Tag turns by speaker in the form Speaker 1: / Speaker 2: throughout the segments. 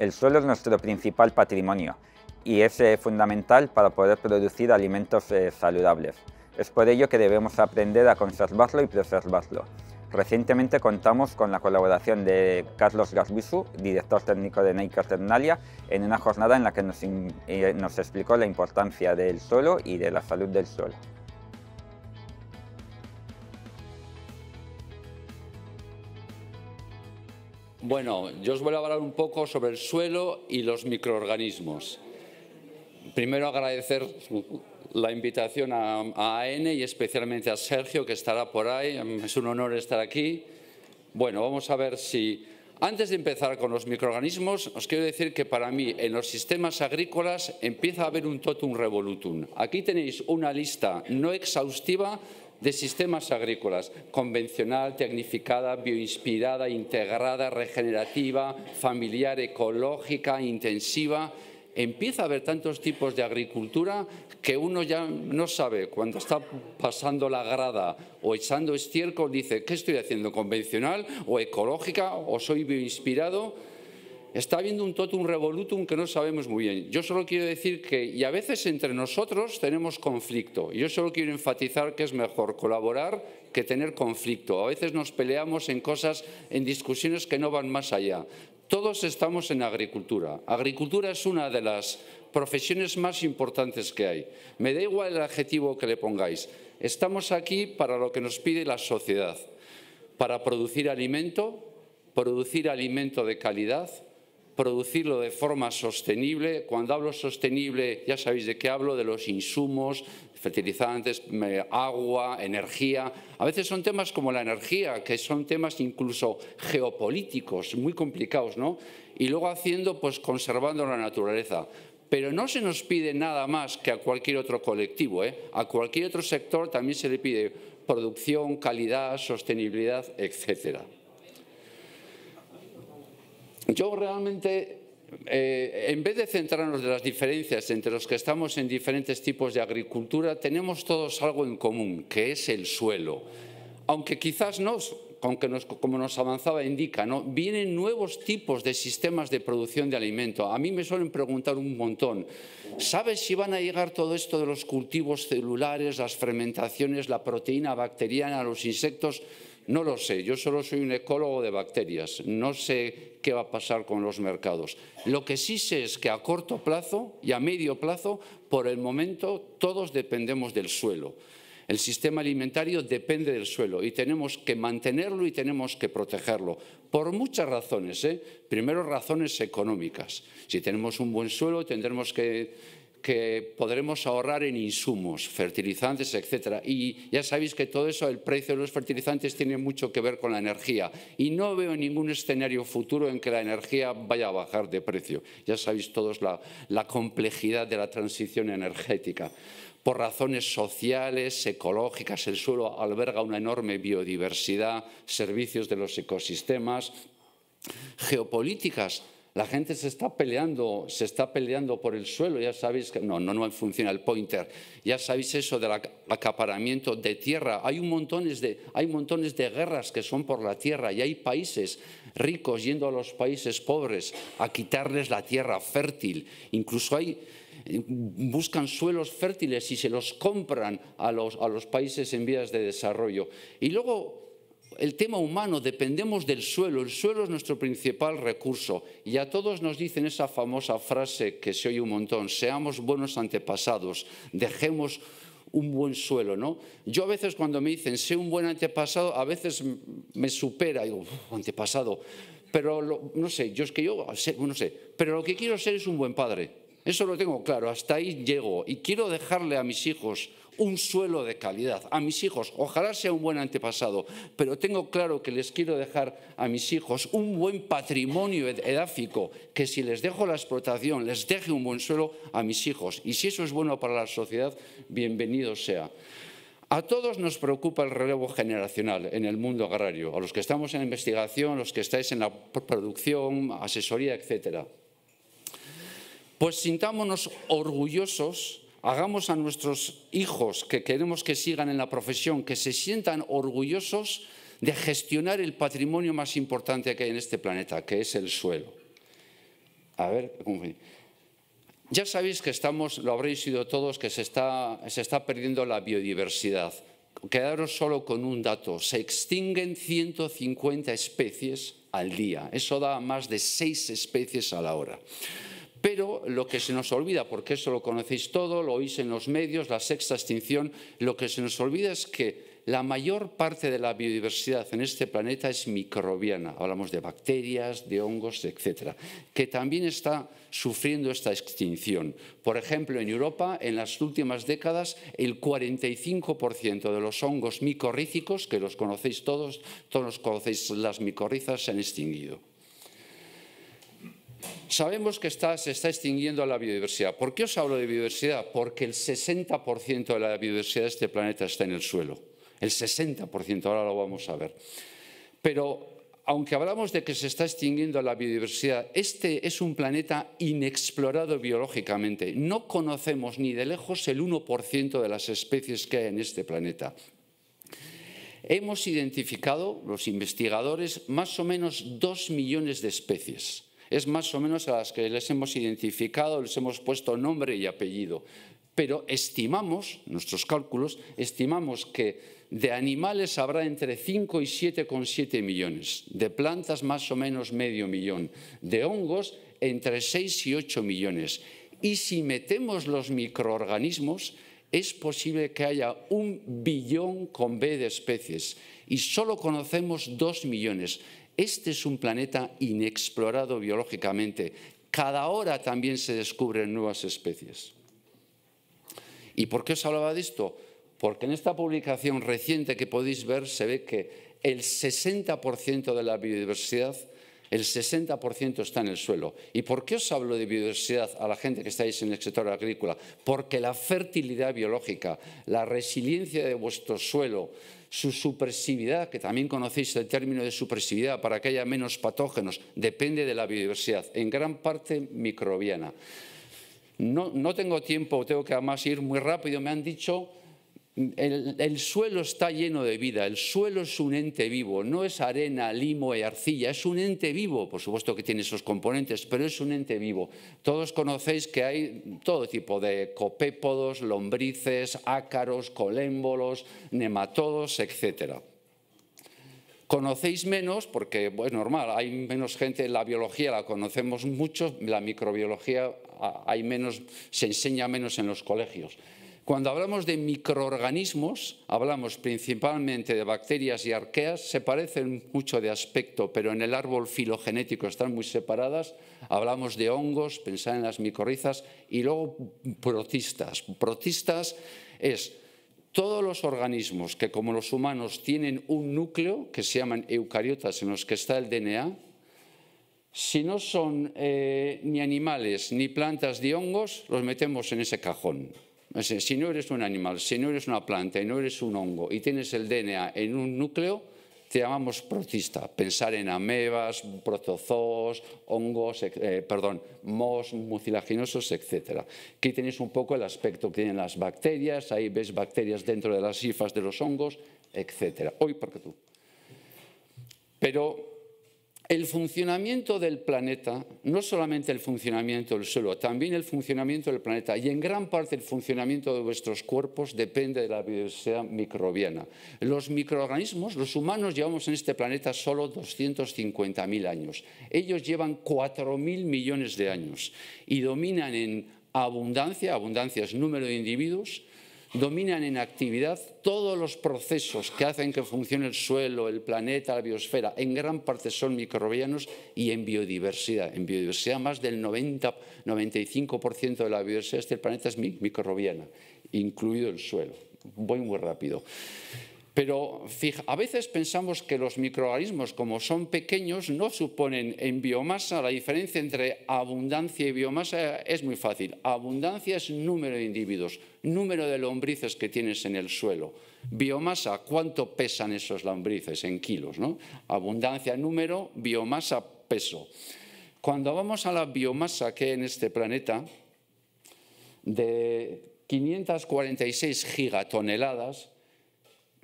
Speaker 1: El suelo es nuestro principal patrimonio y es eh, fundamental para poder producir alimentos eh, saludables. Es por ello que debemos aprender a conservarlo y preservarlo. Recientemente contamos con la colaboración de Carlos Garbisu, director técnico de Nike Ternalia, en una jornada en la que nos eh, explicó la importancia del suelo y de la salud del suelo. Bueno, yo os voy a hablar un poco sobre el suelo y los microorganismos. Primero agradecer la invitación a, AN y especialmente a Sergio, que estará por ahí. Mm, es un honor estar aquí. Bueno, vamos a ver si... Antes de empezar con los microorganismos, os quiero decir que para mí en los sistemas agrícolas empieza a haber un totum revolutum. Aquí tenéis una lista no exhaustiva de sistemas agrícolas, convencional, tecnificada, bioinspirada, integrada, regenerativa, familiar, ecológica, intensiva. Empieza a haber tantos tipos de agricultura que uno ya no sabe, cuando está pasando la grada o echando estiércol, dice, ¿qué estoy haciendo? ¿Convencional o ecológica o soy bioinspirado? está habiendo un totum revolutum que no sabemos muy bien. Yo solo quiero decir que, y a veces entre nosotros tenemos conflicto, yo solo quiero enfatizar que es mejor colaborar que tener conflicto. A veces nos peleamos en cosas, en discusiones que no van más allá. Todos estamos en agricultura. Agricultura es una de las profesiones más importantes que hay. Me da igual el adjetivo que le pongáis. Estamos aquí para lo que nos pide la sociedad, para producir alimento, producir alimento de calidad, producirlo de forma sostenible. Cuando hablo sostenible, ya sabéis de qué hablo, de los insumos, fertilizantes, agua, energía. A veces son temas como la energía, que son temas incluso geopolíticos, muy complicados, ¿no? Y luego haciendo, pues conservando la naturaleza. Pero no se nos pide nada más que a cualquier otro colectivo, ¿eh? A cualquier otro sector también se le pide producción, calidad, sostenibilidad, etcétera. Yo realmente, eh, en vez de centrarnos en las diferencias entre los que estamos en diferentes tipos de agricultura, tenemos todos algo en común, que es el suelo. Aunque quizás no, como nos avanzaba indica, ¿no? vienen nuevos tipos de sistemas de producción de alimento. A mí me suelen preguntar un montón, ¿sabes si van a llegar todo esto de los cultivos celulares, las fermentaciones, la proteína bacteriana, los insectos? No lo sé, yo solo soy un ecólogo de bacterias, no sé qué va a pasar con los mercados. Lo que sí sé es que a corto plazo y a medio plazo, por el momento, todos dependemos del suelo. El sistema alimentario depende del suelo y tenemos que mantenerlo y tenemos que protegerlo por muchas razones. ¿eh? Primero, razones económicas. Si tenemos un buen suelo, tendremos que que podremos ahorrar en insumos, fertilizantes, etc. Y ya sabéis que todo eso, el precio de los fertilizantes tiene mucho que ver con la energía. Y no veo ningún escenario futuro en que la energía vaya a bajar de precio. Ya sabéis todos la complejidad de la transición energética. Por razones sociales, ecológicas, el suelo alberga una enorme biodiversidad, servicios de los ecosistemas, geopolíticas la gente se está peleando, se está peleando por el suelo, ya sabéis que no, no, funciona el pointer, ya sabéis eso del acaparamiento de tierra. Hay un montones de, hay montones de guerras que son por la tierra y hay países ricos yendo a los países pobres a quitarles la tierra fértil. Incluso hay buscan suelos fértiles y se los compran a los, a los países en vías de desarrollo. Y luego el tema humano, dependemos del suelo, el suelo es nuestro principal recurso. Y a todos nos dicen esa famosa frase que se oye un montón, seamos buenos antepasados, dejemos un buen suelo, ¿no? Yo a veces cuando me dicen, sé un buen antepasado, a veces me supera, digo, antepasado, pero no sé, yo es que yo, no sé, pero lo que quiero ser es un buen padre, eso lo tengo claro, hasta ahí llego y quiero dejarle a mis hijos un suelo de calidad. A mis hijos, ojalá sea un buen antepasado, pero tengo claro que les quiero dejar a mis hijos un buen patrimonio edáfico, que si les dejo la explotación, les deje un buen suelo a mis hijos. Y si eso es bueno para la sociedad, bienvenido sea. A todos nos preocupa el relevo generacional en el mundo agrario, a los que estamos en investigación, a los que estáis en la producción, asesoría, etcétera. Pues sintámonos orgullosos hagamos a nuestros hijos que queremos que sigan en la profesión, que se sientan orgullosos de gestionar el patrimonio más importante que hay en este planeta, que es el suelo. A ver, ya sabéis que estamos, lo habréis sido todos, que se está, se está perdiendo la biodiversidad. Quedaros solo con un dato, se extinguen 150 especies al día. Eso da más de seis especies a la hora. Pero lo que se nos olvida, porque eso lo conocéis todo, lo oís en los medios, la sexta extinción, lo que se nos olvida es que la mayor parte de la biodiversidad en este planeta es microbiana. Hablamos de bacterias, de hongos, etcétera, que también está sufriendo esta extinción. Por ejemplo, en Europa, en las últimas décadas, el 45% de los hongos micorrícicos, que los conocéis todos, todos los conocéis las micorrizas, se han extinguido. Sabemos que se está extinguiendo la biodiversidad. ¿Por qué os hablo de biodiversidad? Porque el 60% de la biodiversidad de este planeta está en el suelo. El 60%, ahora lo vamos a ver. Pero aunque hablamos de que se está extinguiendo la biodiversidad, este es un planeta inexplorado biológicamente. No conocemos ni de lejos el 1% de las especies que hay en este planeta. Hemos identificado, los investigadores, más o menos dos millones de especies es más o menos a las que les hemos identificado, les hemos puesto nombre y apellido. Pero estimamos, nuestros cálculos, estimamos que de animales habrá entre 5 y 7,7 millones, de plantas más o menos medio millón, de hongos entre 6 y 8 millones. Y si metemos los microorganismos, es posible que haya un billón con B de especies y solo conocemos 2 millones. Este es un planeta inexplorado biológicamente. Cada hora también se descubren nuevas especies. ¿Y por qué os hablaba de esto? Porque en esta publicación reciente que podéis ver se ve que el 60% de la biodiversidad el 60% está en el suelo. ¿Y por qué os hablo de biodiversidad a la gente que estáis en el sector agrícola? Porque la fertilidad biológica, la resiliencia de vuestro suelo, su supresividad, que también conocéis el término de supresividad para que haya menos patógenos, depende de la biodiversidad, en gran parte microbiana. No, no tengo tiempo, tengo que además ir muy rápido, me han dicho el, suelo está lleno de vida, el suelo es un ente vivo, no es arena, limo y arcilla, es un ente vivo, por supuesto que tiene esos componentes, pero es un ente vivo. Todos conocéis que hay todo tipo de copépodos, lombrices, ácaros, colémbolos, nematodos, etcétera conocéis menos, porque es normal, hay menos gente, la biología la conocemos mucho, la microbiología hay menos, se enseña menos en los colegios. Cuando hablamos de microorganismos, hablamos principalmente de bacterias y arqueas, se parecen mucho de aspecto, pero en el árbol filogenético están muy separadas. Hablamos de hongos, pensar en las micorrizas, y luego protistas. Protistas es todos los organismos que, como los humanos, tienen un núcleo, que se llaman eucariotas, en los que está el DNA, si no son eh, ni animales, ni plantas, ni hongos, los metemos en ese cajón si no eres un animal, si no eres una planta y no eres un hongo y tienes el DNA en un núcleo, te llamamos protista. Pensar en amebas, protozoos, hongos, eh, perdón, mos, mucilaginosos, etc. Aquí tenéis un poco el aspecto que tienen las bacterias, ahí ves bacterias dentro de las hifas de los hongos, etc. Hoy porque tú. Pero el funcionamiento del planeta, no solamente el funcionamiento del suelo, también el funcionamiento del planeta y en gran parte el funcionamiento de vuestros cuerpos depende de la biodiversidad microbiana. Los microorganismos, los humanos llevamos en este planeta solo 250.000 años. Ellos llevan 4.000 millones de años y dominan en abundancia, abundancia es número de individuos, dominan en actividad todos los procesos que hacen que funcione el suelo, el planeta, la biosfera. En gran parte son microbianos y en biodiversidad. En biodiversidad más del 90, 95% de la biodiversidad de este planeta es microbiana, incluido el suelo. Voy muy rápido. Pero a veces pensamos que los microorganismos, como son pequeños, no suponen en biomasa. La diferencia entre abundancia y biomasa es muy fácil. Abundancia es número de individuos, número de lombrices que tienes en el suelo. Biomasa, ¿cuánto pesan esos lombrices en kilos? Abundancia, número, biomasa, peso. Cuando vamos a la biomasa que hay en este planeta, de 546 gigatoneladas,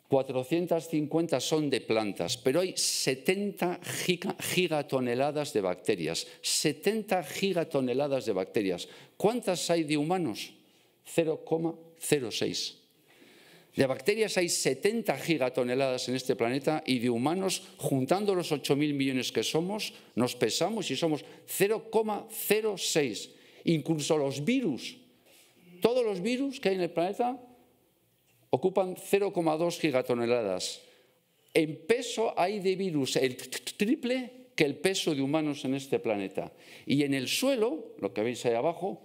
Speaker 1: 450 son de plantas, pero hay 70 gigatoneladas de bacterias. 70 gigatoneladas de bacterias. ¿Cuántas hay de humanos? 0,06. De bacterias hay 70 gigatoneladas en este planeta y de humanos, juntando los 8.000 millones que somos, nos pesamos y somos 0,06. Incluso los virus, todos los virus que hay en el planeta, ocupan 0,2 gigatoneladas. En peso hay de virus el triple que el peso de humanos en este planeta. Y en el suelo, lo que veis ahí abajo,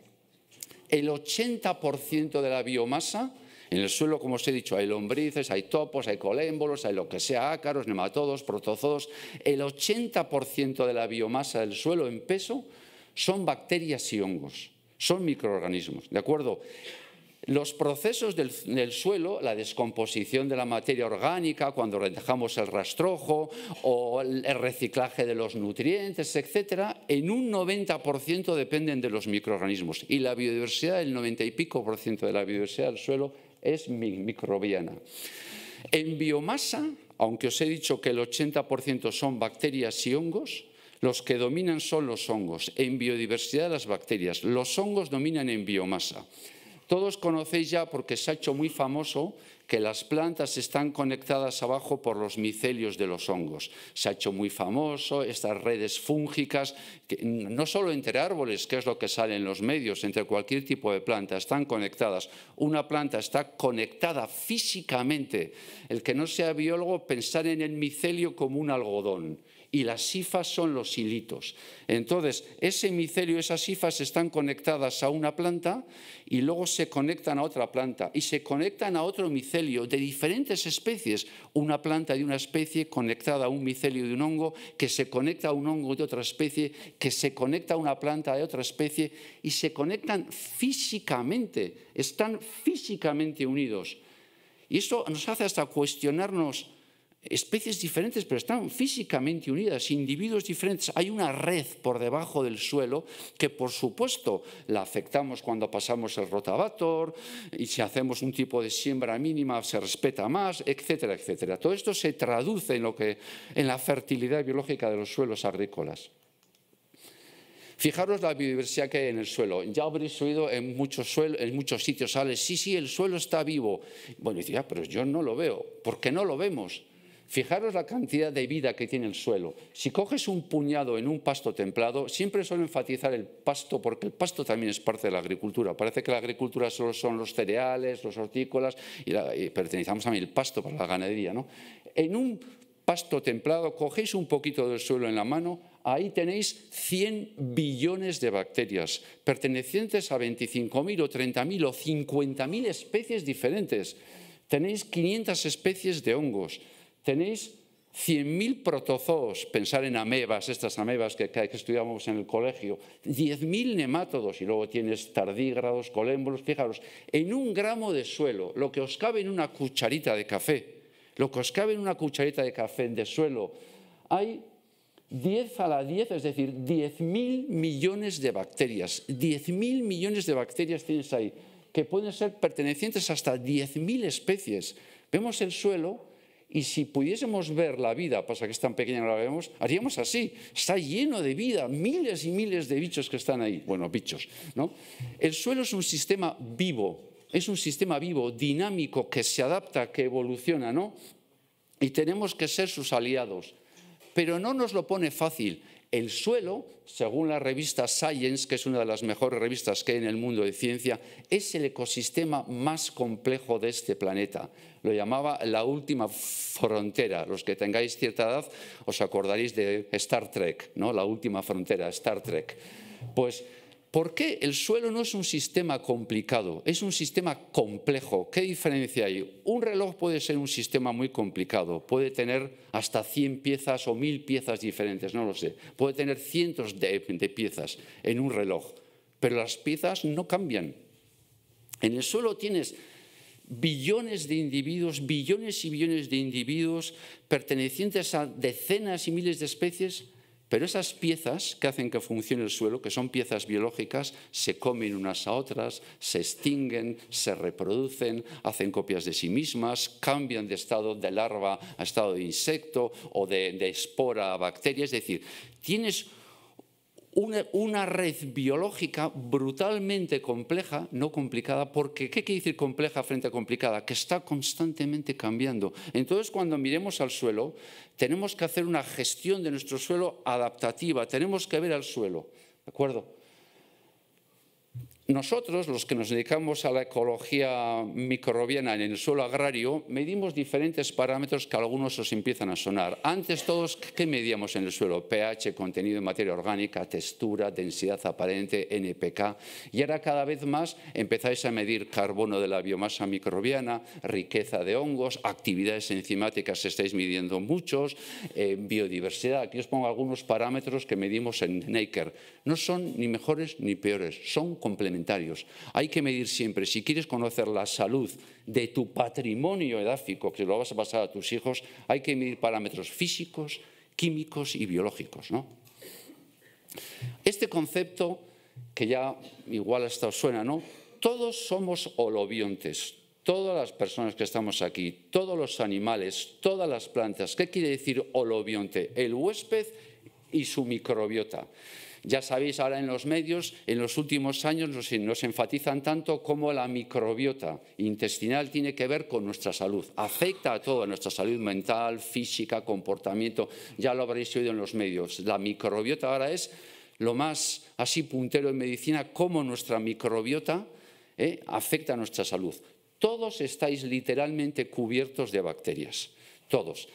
Speaker 1: el 80% de la biomasa, en el suelo, como os he dicho, hay lombrices, hay topos, hay colémbolos, hay lo que sea, ácaros, nematodos, protozoos. El 80% de la biomasa del suelo en peso son bacterias y hongos, son microorganismos, ¿de acuerdo? Los procesos del, suelo, la descomposición de la materia orgánica cuando dejamos el rastrojo o el reciclaje de los nutrientes, etcétera, en un 90% dependen de los microorganismos y la biodiversidad, el 90 y pico por ciento de la biodiversidad del suelo es microbiana. En biomasa, aunque os he dicho que el 80% son bacterias y hongos, los que dominan son los hongos. En biodiversidad las bacterias, los hongos dominan en biomasa. Todos conocéis ya, porque se ha hecho muy famoso, que las plantas están conectadas abajo por los micelios de los hongos. Se ha hecho muy famoso estas redes fúngicas, que no solo entre árboles, que es lo que sale en los medios, entre cualquier tipo de planta, están conectadas. Una planta está conectada físicamente. El que no sea biólogo, pensar en el micelio como un algodón y las sifas son los hilitos. Entonces, ese micelio, esas sifas están conectadas a una planta y luego se conectan a otra planta y se conectan a otro micelio de diferentes especies. Una planta de una especie conectada a un micelio de un hongo, que se conecta a un hongo de otra especie, que se conecta a una planta de otra especie y se conectan físicamente, están físicamente unidos. Y esto nos hace hasta cuestionarnos especies diferentes, pero están físicamente unidas, individuos diferentes. Hay una red por debajo del suelo que, por supuesto, la afectamos cuando pasamos el rotavator y si hacemos un tipo de siembra mínima se respeta más, etcétera, etcétera. Todo esto se traduce en, lo que, en la fertilidad biológica de los suelos agrícolas. Fijaros la biodiversidad que hay en el suelo. Ya habréis oído en muchos, en muchos sitios, sales, sí, sí, el suelo está vivo. Bueno, decía, ah, pero yo no lo veo. ¿Por qué no lo vemos? Fijaros la cantidad de vida que tiene el suelo. Si coges un puñado en un pasto templado, siempre suelo enfatizar el pasto porque el pasto también es parte de la agricultura. Parece que la agricultura solo son los cereales, los hortícolas, y, pertenecemos también el pasto para la ganadería. ¿no? En un pasto templado, cogéis un poquito del suelo en la mano, ahí tenéis 100 billones de bacterias, pertenecientes a 25.000 o 30.000 o 50.000 especies diferentes. Tenéis 500 especies de hongos. Tenéis 100.000 protozoos, pensar en amebas, estas amebas que, que estudiamos en el colegio, 10.000 nemátodos y luego tienes tardígrados, colémbolos, fijaros, en un gramo de suelo, lo que os cabe en una cucharita de café, lo que os cabe en una cucharita de café de suelo, hay 10 a la 10, es decir, 10.000 millones de bacterias, 10.000 millones de bacterias tienes ahí, que pueden ser pertenecientes hasta 10.000 especies. Vemos el suelo y si pudiésemos ver la vida, pasa que es tan pequeña no la vemos, haríamos así. Está lleno de vida, miles y miles de bichos que están ahí. Bueno, bichos, ¿no? El suelo es un sistema vivo, es un sistema vivo, dinámico, que se adapta, que evoluciona, ¿no? Y tenemos que ser sus aliados. Pero no nos lo pone fácil. El suelo, según la revista Science, que es una de las mejores revistas que hay en el mundo de ciencia, es el ecosistema más complejo de este planeta. Lo llamaba la última frontera. Los que tengáis cierta edad os acordaréis de Star Trek, ¿no? La última frontera, Star Trek. Pues ¿Por qué el suelo no es un sistema complicado? Es un sistema complejo. ¿Qué diferencia hay? Un reloj puede ser un sistema muy complicado, puede tener hasta 100 piezas o 1000 piezas diferentes, no lo sé. Puede tener cientos de, de piezas en un reloj, pero las piezas no cambian. En el suelo tienes billones de individuos, billones y billones de individuos pertenecientes a decenas y miles de especies pero esas piezas que hacen que funcione el suelo, que son piezas biológicas, se comen unas a otras, se extinguen, se reproducen, hacen copias de sí mismas, cambian de estado de larva a estado de insecto o de, espora a bacteria. Es decir, tienes una, red biológica brutalmente compleja, no complicada, porque ¿qué quiere decir compleja frente a complicada? Que está constantemente cambiando. Entonces, cuando miremos al suelo, tenemos que hacer una gestión de nuestro suelo adaptativa, tenemos que ver al suelo, ¿de acuerdo? Nosotros, los que nos dedicamos a la ecología microbiana en el suelo agrario, medimos diferentes parámetros que algunos os empiezan a sonar. Antes todos, ¿qué medíamos en el suelo? pH, contenido en materia orgánica, textura, densidad aparente, NPK. Y ahora cada vez más empezáis a medir carbono de la biomasa microbiana, riqueza de hongos, actividades enzimáticas estáis midiendo muchos, eh, biodiversidad. Aquí os pongo algunos parámetros que medimos en Naker. No son ni mejores ni peores, son complementarios hay que medir siempre, si quieres conocer la salud de tu patrimonio edáfico, que lo vas a pasar a tus hijos, hay que medir parámetros físicos, químicos y biológicos. Este concepto, que ya igual hasta os suena, ¿no? Todos somos holobiontes, todas las personas que estamos aquí, todos los animales, todas las plantas. ¿Qué quiere decir holobionte? El huésped y su microbiota. Ya sabéis, ahora en los medios, en los últimos años nos, enfatizan tanto cómo la microbiota intestinal tiene que ver con nuestra salud. Afecta a toda nuestra salud mental, física, comportamiento. Ya lo habréis oído en los medios. La microbiota ahora es lo más así puntero en medicina, cómo nuestra microbiota eh, afecta a nuestra salud. Todos estáis literalmente cubiertos de bacterias, todos.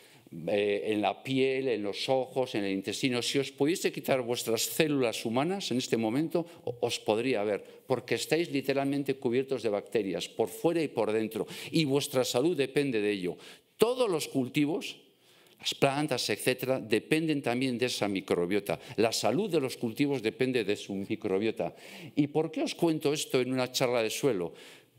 Speaker 1: Eh, en la piel, en los ojos, en el intestino. Si os pudiese quitar vuestras células humanas en este momento, os podría ver, porque estáis literalmente cubiertos de bacterias, por fuera y por dentro, y vuestra salud depende de ello. Todos los cultivos, las plantas, etcétera, dependen también de esa microbiota. La salud de los cultivos depende de su microbiota. ¿Y por qué os cuento esto en una charla de suelo?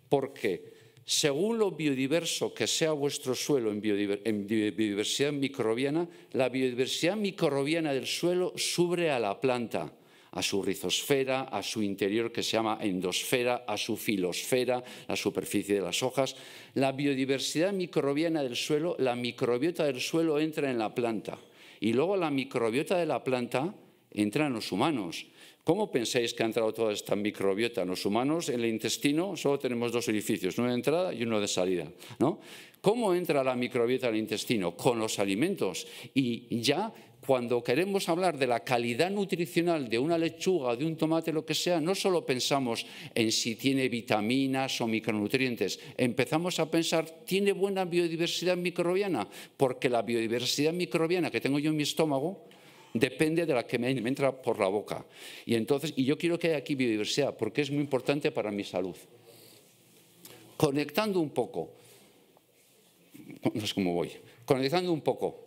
Speaker 1: Porque según lo biodiverso que sea vuestro suelo en biodiversidad microbiana, la biodiversidad microbiana del suelo sube a la planta a su rizosfera, a su interior que se llama endosfera, a su filosfera, la superficie de las hojas. La biodiversidad microbiana del suelo, la microbiota del suelo entra en la planta y luego la microbiota de la planta entra en los humanos. ¿Cómo pensáis que ha entrado toda esta microbiota en los humanos? En el intestino solo tenemos dos orificios, uno de entrada y uno de salida. ¿no? ¿Cómo entra la microbiota al intestino? Con los alimentos. Y ya cuando queremos hablar de la calidad nutricional de una lechuga, de un tomate, lo que sea, no solo pensamos en si tiene vitaminas o micronutrientes, empezamos a pensar, ¿tiene buena biodiversidad microbiana? Porque la biodiversidad microbiana que tengo yo en mi estómago depende de la que me entra por la boca. Y entonces, y yo quiero que haya aquí biodiversidad porque es muy importante para mi salud. Conectando un poco, no sé cómo voy, conectando un poco.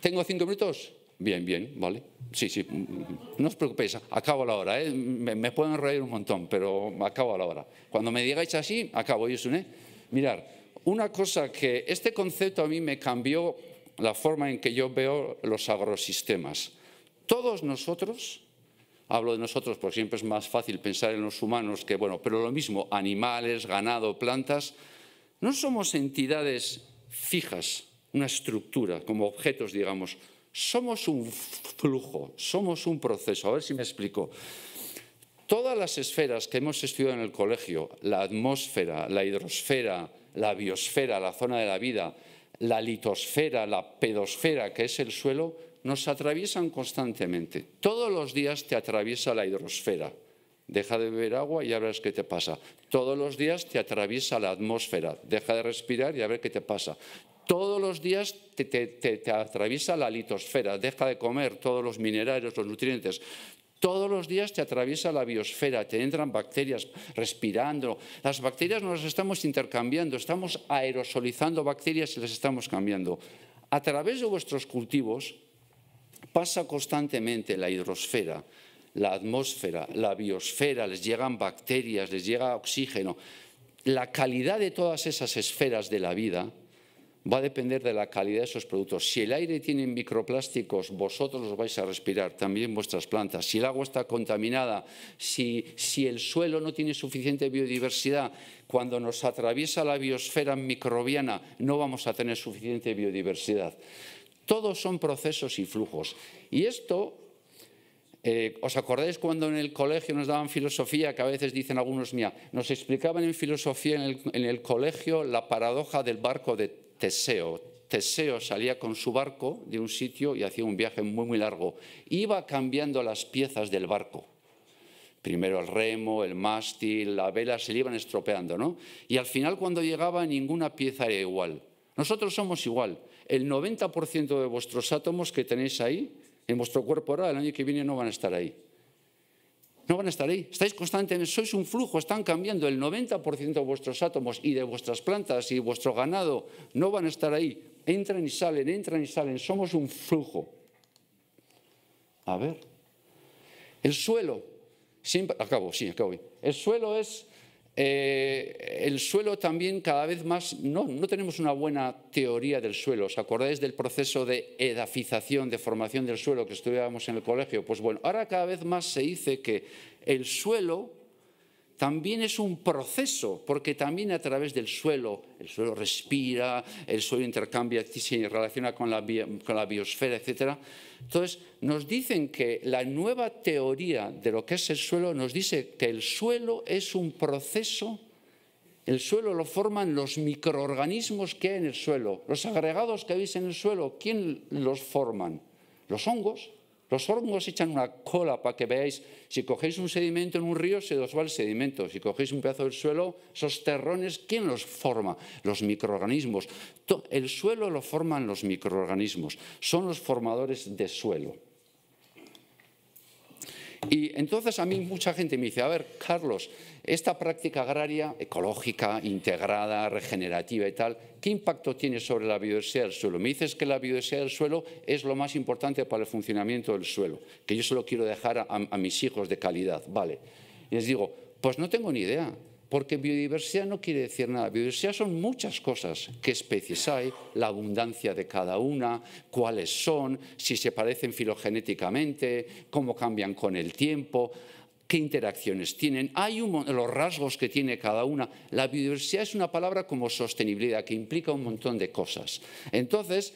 Speaker 1: ¿Tengo cinco minutos? Bien, bien, vale. Sí, sí, no os preocupéis, acabo la hora. ¿eh? Me, pueden reír un montón, pero acabo a la hora. Cuando me digáis así, acabo, eh. Mirar, una cosa que este concepto a mí me cambió la forma en que yo veo los agrosistemas. Todos nosotros, hablo de nosotros porque siempre es más fácil pensar en los humanos que, bueno, pero lo mismo, animales, ganado, plantas, no somos entidades fijas, una estructura, como objetos, digamos. Somos un flujo, somos un proceso. A ver si me explico. Todas las esferas que hemos estudiado en el colegio, la atmósfera, la hidrosfera, la biosfera, la zona de la vida, la litosfera, la pedosfera, que es el suelo, nos atraviesan constantemente. Todos los días te atraviesa la hidrosfera. Deja de beber agua y a ver qué te pasa. Todos los días te atraviesa la atmósfera. Deja de respirar y a ver qué te pasa. Todos los días te atraviesa la litosfera. Deja de comer todos los minerales, los nutrientes. Todos los días te atraviesa la biosfera, te entran bacterias respirando. Las bacterias no las estamos intercambiando, estamos aerosolizando bacterias y las estamos cambiando. A través de vuestros cultivos pasa constantemente la hidrosfera, la atmósfera, la biosfera, les llegan bacterias, les llega oxígeno. La calidad de todas esas esferas de la vida va a depender de la calidad de esos productos. Si el aire tiene microplásticos, vosotros los vais a respirar, también vuestras plantas. Si el agua está contaminada, si, el suelo no tiene suficiente biodiversidad, cuando nos atraviesa la biosfera microbiana no vamos a tener suficiente biodiversidad. Todos son procesos y flujos. Y esto eh, ¿Os acordáis cuando en el colegio nos daban filosofía, que a veces dicen algunos mía, nos explicaban en filosofía en el colegio la paradoja del barco de Teseo. Teseo salía con su barco de un sitio y hacía un viaje muy, muy largo. Iba cambiando las piezas del barco. Primero el remo, el mástil, la vela, se le iban estropeando, ¿no? Y al final cuando llegaba ninguna pieza era igual. Nosotros somos igual. El 90% de vuestros átomos que tenéis ahí, en vuestro cuerpo ahora, el año que viene no van a estar ahí no van a estar ahí. Estáis constantes. sois un flujo, están cambiando. El 90% de vuestros átomos y de vuestras plantas y vuestro ganado no van a estar ahí. Entran y salen, entran y salen. Somos un flujo. A ver. El suelo, siempre, acabo, sí, acabo. El suelo es eh, el suelo también cada vez más, no, no tenemos una buena teoría del suelo. ¿Os acordáis del proceso de edafización, de formación del suelo que estudiábamos en el colegio? Pues bueno, ahora cada vez más se dice que el suelo también es un proceso, porque también a través del suelo, el suelo respira, el suelo intercambia, se relaciona con la, biosfera, etc. Entonces, nos dicen que la nueva teoría de lo que es el suelo nos dice que el suelo es un proceso, el suelo lo forman los microorganismos que hay en el suelo, los agregados que hay en el suelo, ¿quién los forman? Los hongos, los hongos echan una cola para que veáis, si cogéis un sedimento en un río, se os va el sedimento. Si cogéis un pedazo del suelo, esos terrones, ¿quién los forma? Los microorganismos. El suelo lo forman los microorganismos. Son los formadores de suelo. Y entonces a mí mucha gente me dice, a ver, Carlos, esta práctica agraria, ecológica, integrada, regenerativa y tal, ¿qué impacto tiene sobre la biodiversidad del suelo? Me dices que la biodiversidad del suelo es lo más importante para el funcionamiento del suelo, que yo solo quiero dejar a, a mis hijos de calidad, ¿vale? Y les digo, pues no tengo ni idea. Porque biodiversidad no quiere decir nada. Biodiversidad son muchas cosas. ¿Qué especies hay? La abundancia de cada una, cuáles son, si se parecen filogenéticamente, cómo cambian con el tiempo, qué interacciones tienen. Hay los rasgos que tiene cada una. La biodiversidad es una palabra como sostenibilidad que implica un montón de cosas. Entonces,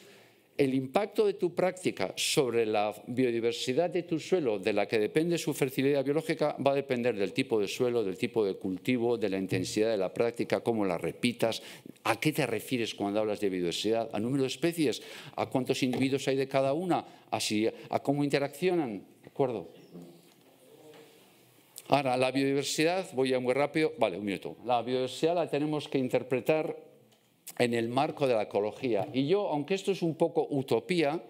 Speaker 1: el impacto de tu práctica sobre la biodiversidad de tu suelo, de la que depende su fertilidad biológica, va a depender del tipo de suelo, del tipo de cultivo, de la intensidad de la práctica, cómo la repitas, a qué te refieres cuando hablas de biodiversidad, a número de especies, a cuántos individuos hay de cada una, a, a cómo interaccionan, ¿de acuerdo? Ahora, la biodiversidad, voy ya muy rápido, vale, un minuto. La biodiversidad la tenemos que interpretar en el marco de la ecología. Y yo, aunque esto es un poco utopía,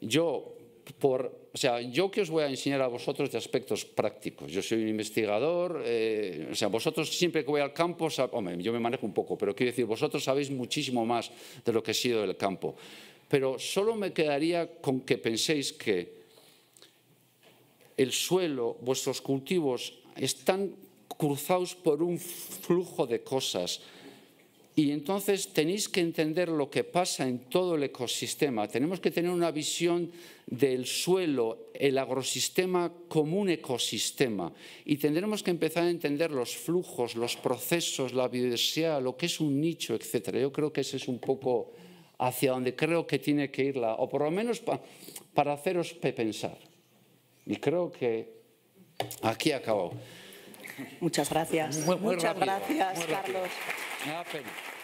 Speaker 1: yo, por, o sea, yo que os voy a enseñar a vosotros de aspectos prácticos. Yo soy un investigador, eh, o sea, vosotros siempre que voy al campo, yo me manejo un poco, pero quiero decir, vosotros sabéis muchísimo más de lo que he sido del campo. Pero solo me quedaría con que penséis que el suelo, vuestros cultivos, están cruzados por un flujo de cosas y entonces tenéis que entender lo que pasa en todo el ecosistema. Tenemos que tener una visión del suelo, el agrosistema como un ecosistema. Y tendremos que empezar a entender los flujos, los procesos, la biodiversidad, lo que es un nicho, etc. Yo creo que ese es un poco hacia donde creo que tiene que irla, o por lo menos para haceros pensar. Y creo que aquí acabo. Muchas gracias. Muchas gracias, Carlos. happen.